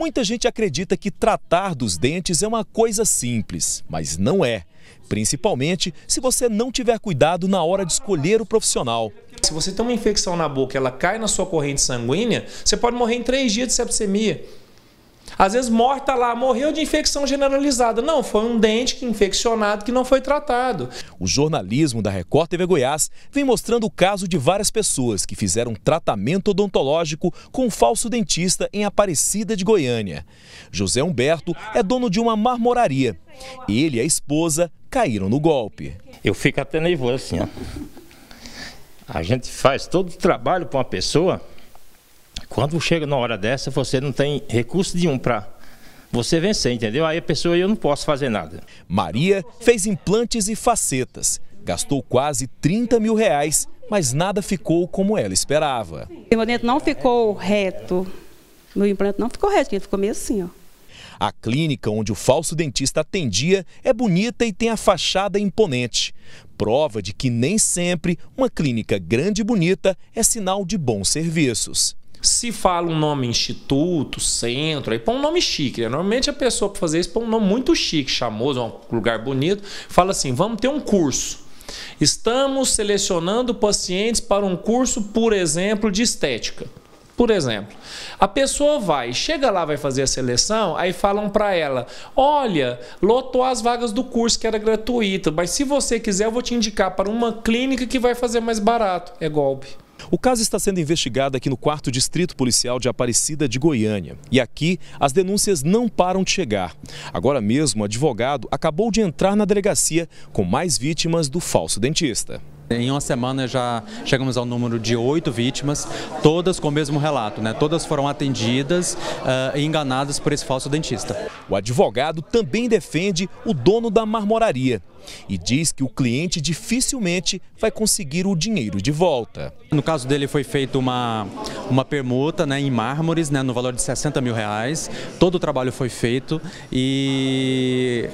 Muita gente acredita que tratar dos dentes é uma coisa simples, mas não é. Principalmente se você não tiver cuidado na hora de escolher o profissional. Se você tem uma infecção na boca ela cai na sua corrente sanguínea, você pode morrer em três dias de septicemia. Às vezes morta tá lá, morreu de infecção generalizada. Não, foi um dente infeccionado que não foi tratado. O jornalismo da Record TV Goiás vem mostrando o caso de várias pessoas que fizeram tratamento odontológico com um falso dentista em Aparecida de Goiânia. José Humberto é dono de uma marmoraria. Ele e a esposa caíram no golpe. Eu fico até nervoso assim, ó. A gente faz todo o trabalho para uma pessoa quando chega na hora dessa, você não tem recurso nenhum para você vencer, entendeu? Aí a pessoa, eu não posso fazer nada. Maria fez implantes e facetas. Gastou quase 30 mil reais, mas nada ficou como ela esperava. O dente não ficou reto. Meu implante não ficou reto, ele ficou meio assim, ó. A clínica onde o falso dentista atendia é bonita e tem a fachada imponente. Prova de que nem sempre uma clínica grande e bonita é sinal de bons serviços. Se fala um nome instituto, centro, aí põe um nome chique. Né? Normalmente a pessoa para fazer isso põe um nome muito chique, chamoso, um lugar bonito. Fala assim: vamos ter um curso. Estamos selecionando pacientes para um curso, por exemplo, de estética. Por exemplo, a pessoa vai, chega lá, vai fazer a seleção, aí falam para ela: Olha, lotou as vagas do curso que era gratuito, mas se você quiser, eu vou te indicar para uma clínica que vai fazer mais barato. É golpe. O caso está sendo investigado aqui no 4 Distrito Policial de Aparecida de Goiânia. E aqui as denúncias não param de chegar. Agora mesmo, o advogado acabou de entrar na delegacia com mais vítimas do falso dentista. Em uma semana já chegamos ao número de oito vítimas, todas com o mesmo relato, né? todas foram atendidas uh, e enganadas por esse falso dentista. O advogado também defende o dono da marmoraria e diz que o cliente dificilmente vai conseguir o dinheiro de volta. No caso dele foi feita uma, uma permuta né, em mármores né, no valor de 60 mil reais, todo o trabalho foi feito e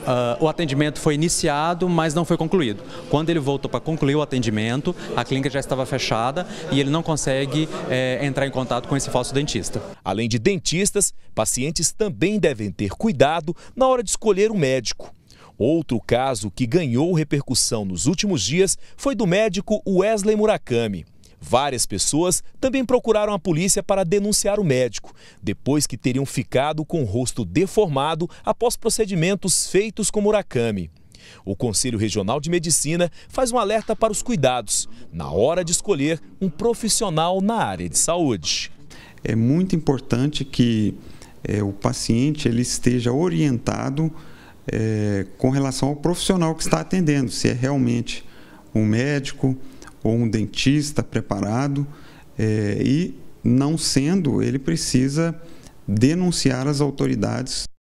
Uh, o atendimento foi iniciado, mas não foi concluído. Quando ele voltou para concluir o atendimento, a clínica já estava fechada e ele não consegue é, entrar em contato com esse falso dentista. Além de dentistas, pacientes também devem ter cuidado na hora de escolher o um médico. Outro caso que ganhou repercussão nos últimos dias foi do médico Wesley Murakami. Várias pessoas também procuraram a polícia para denunciar o médico, depois que teriam ficado com o rosto deformado após procedimentos feitos com Murakami. O Conselho Regional de Medicina faz um alerta para os cuidados na hora de escolher um profissional na área de saúde. É muito importante que é, o paciente ele esteja orientado é, com relação ao profissional que está atendendo, se é realmente um médico, ou um dentista preparado é, e, não sendo, ele precisa denunciar as autoridades